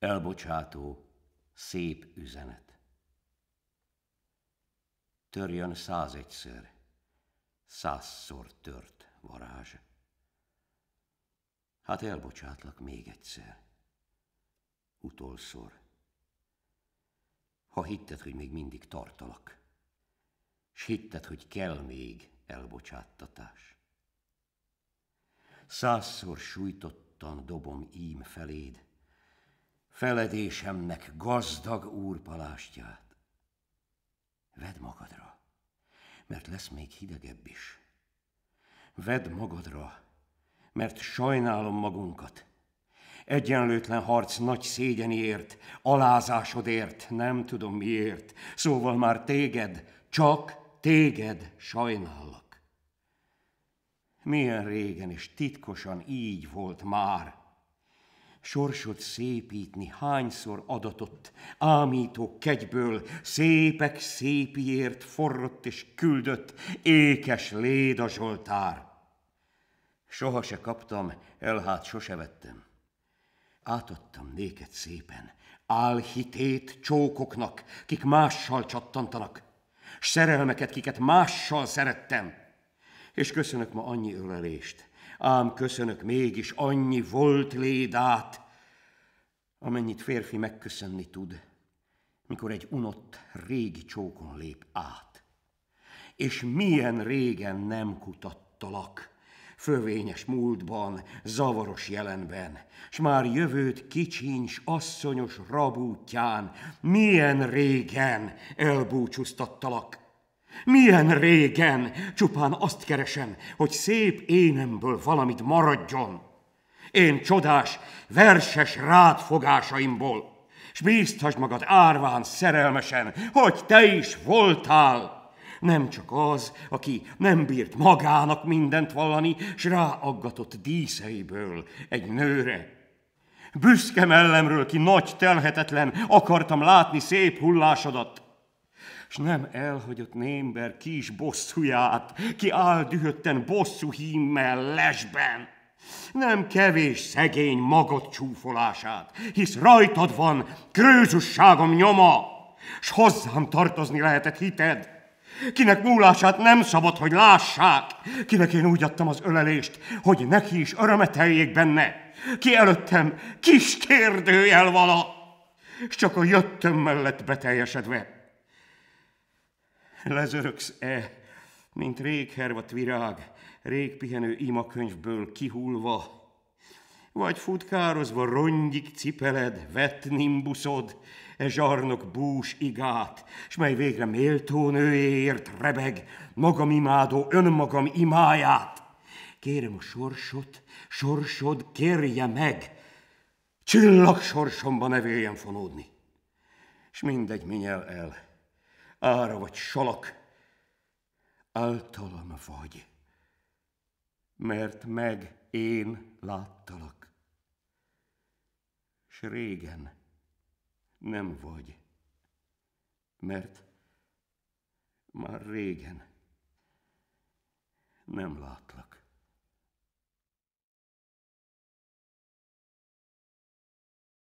Elbocsátó, szép üzenet. Törjön százegyszer, százszor tört varázs. Hát elbocsátlak még egyszer, utolszor. Ha hitted, hogy még mindig tartalak, s hitted, hogy kell még elbocsáttatás. Százszor sújtottan dobom ím feléd, feledésemnek gazdag úrpalástját. Vedd magadra, mert lesz még hidegebb is. Vedd magadra, mert sajnálom magunkat. Egyenlőtlen harc nagy szégyeniért, alázásodért, nem tudom miért. Szóval már téged, csak téged sajnállak. Milyen régen és titkosan így volt már, sorsod szépítni hányszor adatott, ámító kegyből, szépek szépiért forrott és küldött, ékes léd a Zsoltár. Soha se kaptam, elhát sose vettem. Átadtam néked szépen, álhitét csókoknak, kik mással csattantanak, s szerelmeket, kiket mással szerettem. És köszönök ma annyi ölelést, ám köszönök mégis annyi volt lédát, amennyit férfi megköszönni tud, mikor egy unott régi csókon lép át. És milyen régen nem kutattalak, fövényes múltban, zavaros jelenben, s már jövőt kicsincs, asszonyos rabútján, milyen régen elbúcsúztattalak. Milyen régen csupán azt keresem, hogy szép énemből valamit maradjon én csodás, verses rádfogásaimból, s bíztasd magad árván szerelmesen, hogy te is voltál. Nem csak az, aki nem bírt magának mindent vallani, s ráaggatott díszeiből egy nőre. Büszke mellemről ki nagy telhetetlen, akartam látni szép hullásodat, s nem elhagyott némber kis bosszúját, ki áll dühötten bosszú hímmel lesben. Nem kevés szegény magot csúfolását, hisz rajtad van krőzusságom nyoma, s hozzám tartozni lehetett hited. Kinek múlását nem szabad, hogy lássák, kinek én úgy adtam az ölelést, hogy neki is örömeteljék benne, ki előttem kis kérdőjel vala, és csak a jöttöm mellett beteljesedve. Lezöröksz-e mint rég hervat virág, rég pihenő imakönyvből kihulva, vagy futkározva rongyik cipeled, vett nimbuszod, e zsarnok bús igát, s mely végre méltó nőért rebeg, magam imádó önmagam imáját. Kérem a sorsot, sorsod kérje meg, csillag sorsomba nevéljen fonódni. S mindegy, minyel el, ára vagy salak, általam vagy, mert meg én láttalak, s régen nem vagy, mert már régen nem látlak.